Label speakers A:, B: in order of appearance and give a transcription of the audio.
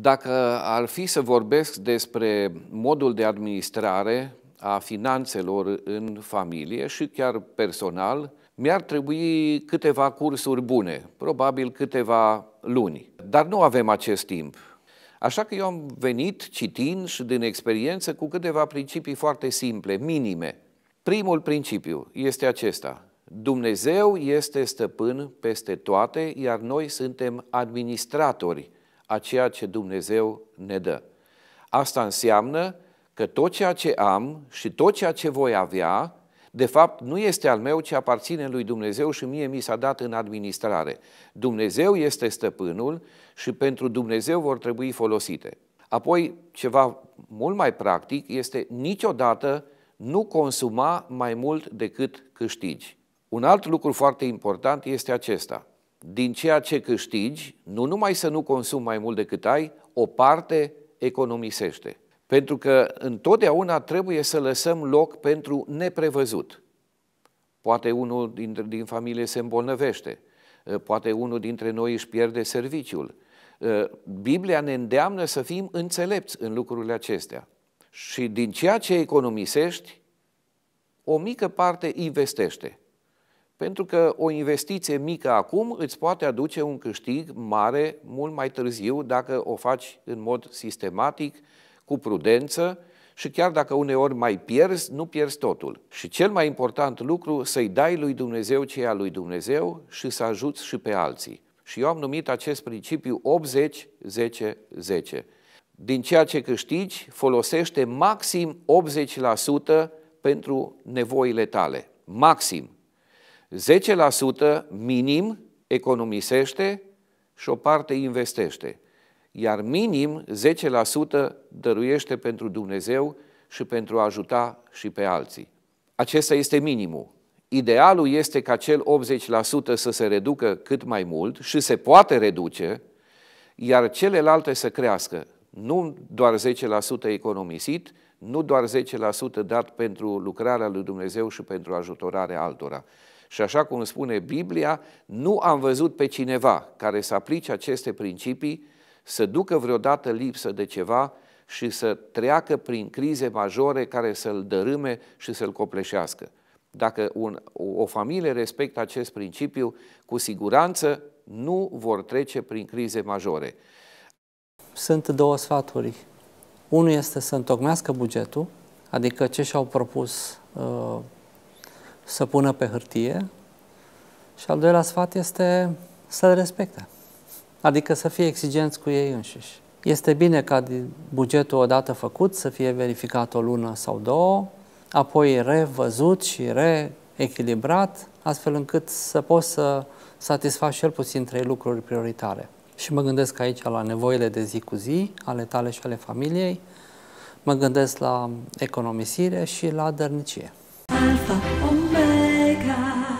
A: Dacă ar fi să vorbesc despre modul de administrare a finanțelor în familie și chiar personal, mi-ar trebui câteva cursuri bune, probabil câteva luni. Dar nu avem acest timp. Așa că eu am venit citind și din experiență cu câteva principii foarte simple, minime. Primul principiu este acesta. Dumnezeu este stăpân peste toate, iar noi suntem administratori a ceea ce Dumnezeu ne dă. Asta înseamnă că tot ceea ce am și tot ceea ce voi avea, de fapt, nu este al meu, ci aparține lui Dumnezeu și mie mi s-a dat în administrare. Dumnezeu este stăpânul și pentru Dumnezeu vor trebui folosite. Apoi, ceva mult mai practic este niciodată nu consuma mai mult decât câștigi. Un alt lucru foarte important este acesta din ceea ce câștigi, nu numai să nu consumi mai mult decât ai, o parte economisește. Pentru că întotdeauna trebuie să lăsăm loc pentru neprevăzut. Poate unul din, din familie se îmbolnăvește, ă, poate unul dintre noi își pierde serviciul. Ă, Biblia ne îndeamnă să fim înțelepți în lucrurile acestea. Și din ceea ce economisești, o mică parte investește. Pentru că o investiție mică acum îți poate aduce un câștig mare mult mai târziu dacă o faci în mod sistematic, cu prudență și chiar dacă uneori mai pierzi, nu pierzi totul. Și cel mai important lucru, să-i dai lui Dumnezeu ce a lui Dumnezeu și să ajuți și pe alții. Și eu am numit acest principiu 80-10-10. Din ceea ce câștigi, folosește maxim 80% pentru nevoile tale. Maxim. 10% minim economisește și o parte investește, iar minim 10% dăruiește pentru Dumnezeu și pentru a ajuta și pe alții. Acesta este minimul. Idealul este ca cel 80% să se reducă cât mai mult și se poate reduce, iar celelalte să crească. Nu doar 10% economisit, nu doar 10% dat pentru lucrarea lui Dumnezeu și pentru ajutorarea altora. Și așa cum spune Biblia, nu am văzut pe cineva care să aplice aceste principii, să ducă vreodată lipsă de ceva și să treacă prin crize majore care să-l dărâme și să-l copleșească. Dacă un, o familie respectă acest principiu, cu siguranță nu vor trece prin crize majore.
B: Sunt două sfaturi unul este să întocmească bugetul, adică ce și-au propus uh, să pună pe hârtie, și al doilea sfat este să-l respecte, adică să fie exigenți cu ei înșiși. Este bine ca bugetul odată făcut să fie verificat o lună sau două, apoi revăzut și reechilibrat, astfel încât să poți să satisfaci cel puțin trei lucruri prioritare. Și mă gândesc aici la nevoile de zi cu zi, ale tale și ale familiei, mă gândesc la economisire și la dărnicie. Alpha,
A: Omega.